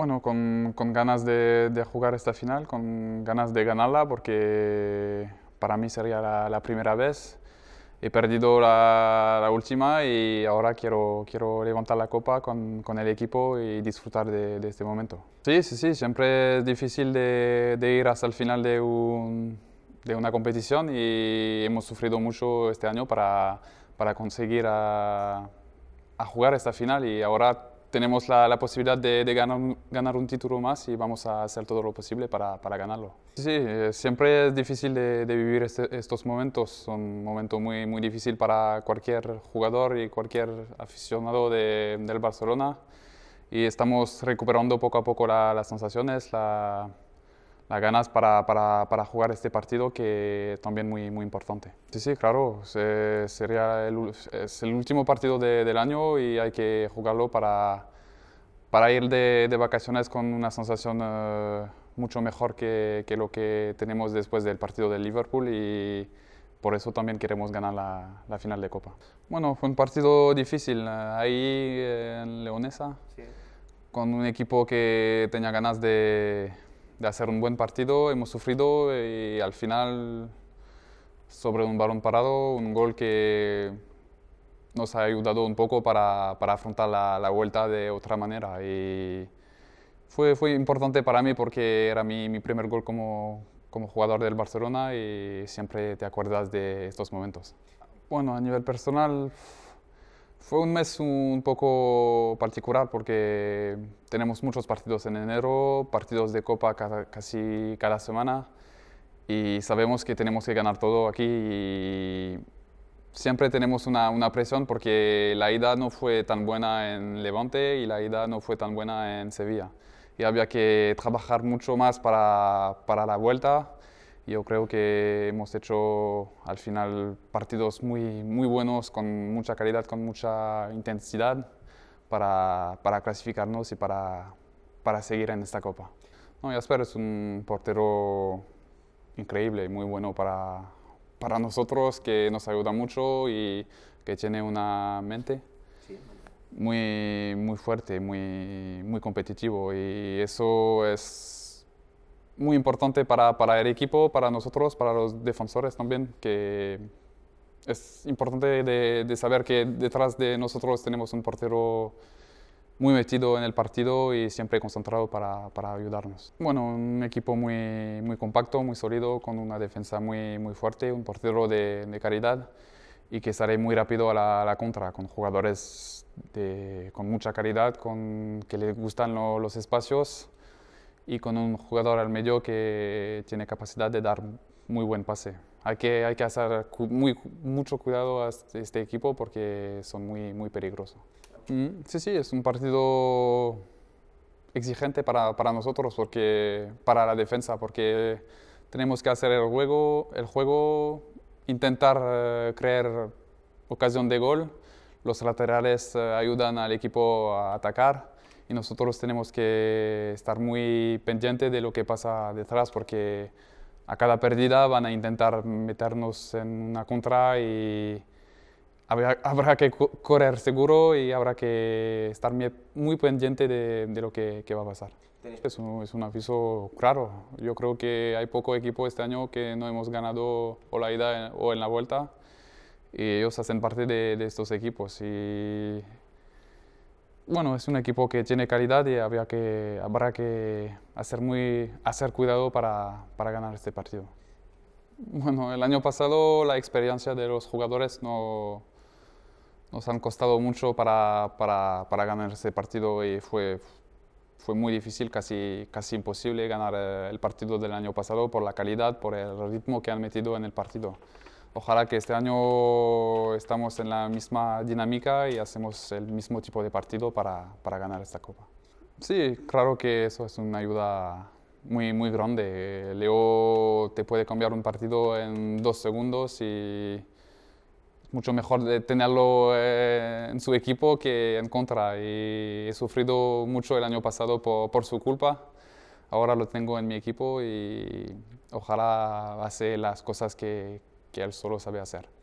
bueno, con, ganas de, jugar esta final, con ganas de ganarla, porque para mí sería la, primera vez. He perdido la, última y ahora quiero, quiero levantar la copa con, con el equipo y disfrutar de, este momento. Sí, sí, sí, siempre es difícil de, ir hasta el final de, un, de una competición y hemos sufrido mucho este año para, para conseguir a, a jugar esta final y ahora tenemos la, posibilidad de, ganar, ganar, un título más y vamos a hacer todo lo posible para, ganarlo. Sí, eh, siempre es difícil de, vivir este, estos momentos, son momentos muy, muy difíciles para cualquier jugador y cualquier aficionado de, del Barcelona y estamos recuperando poco a poco las sensaciones, la, las ganas para, para, para, jugar este partido que también muy, muy importante. Sí, sí, claro, sería es el último partido del año y hay que jugarlo para, para ir de, de vacaciones con una sensación eh, mucho mejor que, que, lo que tenemos después del partido del Liverpool y por eso también queremos ganar la, la final de Copa. Bueno, fue un partido difícil eh, ahí en Leonesa, con un equipo que tenía ganas de de hacer un buen partido, hemos sufrido y eh, al final sobre un balón parado, un gol que nos ha ayudado un poco para, afrontar la, vuelta de otra manera. Y fue, fue importante para mí porque era mi, primer gol como, como jugador del Barcelona y siempre te acuerdas de estos momentos. Bueno, a nivel personal, fue un mes un poco particular porque tenemos muchos partidos en enero, partidos de Copa casi cada semana y sabemos que tenemos que ganar todo aquí y siempre tenemos una, una, presión porque la ida no fue tan buena en Levante y la ida no fue tan buena en Sevilla. Y había que trabajar mucho más para, para la vuelta yo creo que hemos hecho al final partidos muy, muy buenos, con mucha calidad, con mucha intensidad para, para clasificarnos y para, para seguir en esta Copa. No, Jasper es un portero increíble muy bueno para, para nosotros, que nos ayuda mucho y que tiene una mente muy, muy fuerte, muy, muy competitivo y eso es muy importante para, para, el equipo, para nosotros, para los defensores también, que es importante de, saber que detrás de nosotros tenemos un portero muy metido en el partido y siempre concentrado para, para ayudarnos. Bueno, un equipo muy, muy compacto, muy sólido, con una defensa muy, muy fuerte, un portero de, de calidad y que sale muy rápido a la, contra, con jugadores de, con mucha calidad, con, que les gustan los espacios y con un jugador al medio que tiene capacidad de dar muy buen pase. Hay que, hay que hacer muy, mucho cuidado a este, este, equipo porque son muy, muy peligrosos. Mm, sí, sí, es un partido exigente para, para, nosotros, porque, para la defensa, porque tenemos que hacer el juego, el juego intentar eh, crear ocasión de gol. Los laterales eh, ayudan al equipo a atacar y nosotros tenemos que estar muy pendientes de lo que pasa detrás porque a cada pérdida van a intentar meternos en una contra y habrá, que correr seguro y habrá que estar muy pendiente de, lo que, va a pasar. Es un, es un, aviso claro. Yo creo que hay poco equipo este año que no hemos ganado o la ida o en la vuelta y ellos hacen parte de, de estos equipos. Y bueno, es un equipo que tiene calidad y había que, habrá que hacer, muy, hacer cuidado para, para ganar este partido. Bueno, el año pasado la experiencia de los jugadores no, nos han costado mucho para, para, para ganar este partido y fue, fue muy difícil, casi, casi imposible ganar eh, el partido del año pasado por la calidad, por el ritmo que han metido en el partido. Ojalá que este año estamos en la misma dinámica y hacemos el mismo tipo de partido para, para ganar esta copa. Sí, claro que eso es una ayuda muy, muy grande. Leo te puede cambiar un partido en dos segundos y mucho mejor tenerlo eh, en su equipo que en contra. Y he sufrido mucho el año pasado por, por su culpa. Ahora lo tengo en mi equipo y ojalá hace las cosas que, que él solo sabe hacer.